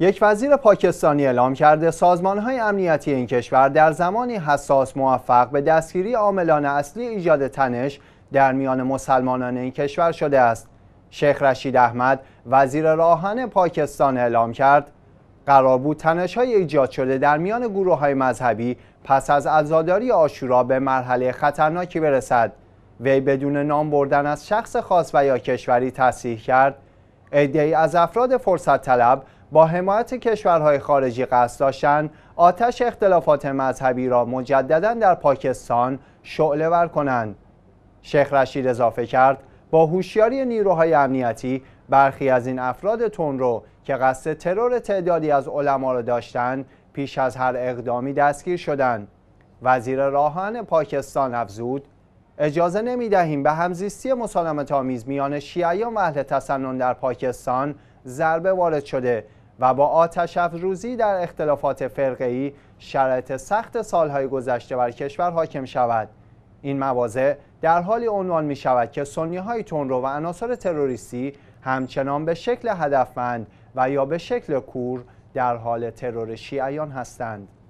یک وزیر پاکستانی اعلام کرده سازمان های امنیتی این کشور در زمانی حساس موفق به دستگیری عاملان اصلی ایجاد تنش در میان مسلمانان این کشور شده است. شیخ رشید احمد وزیر راهن پاکستان اعلام کرد قرار بود تنش های ایجاد شده در میان گروه های مذهبی پس از ازاداری آشورا به مرحله خطرناکی برسد وی بدون نام بردن از شخص خاص و یا کشوری تصریح کرد عدهای از افراد فرصت طلب با حمایت کشورهای خارجی قصد داشتند آتش اختلافات مذهبی را مجددا در پاکستان شعله ور کنند شیخ رشید اضافه کرد با هوشیاری نیروهای امنیتی برخی از این افراد رو که قصد ترور تعدادی از علما را داشتند پیش از هر اقدامی دستگیر شدند وزیر راهان پاکستان افزود اجازه نمی دهیم به همزیستی مسالمت آمیز میان شیعیان و اهل تسنن در پاکستان ضربه وارد شده و با آتش روزی در اختلافات ای شرایط سخت سالهای گذشته بر کشور حاکم شود این موازه در حالی عنوان می شود که سنی های رو و عناصر تروریستی همچنان به شکل هدفمند و یا به شکل کور در حال ترور شیعیان هستند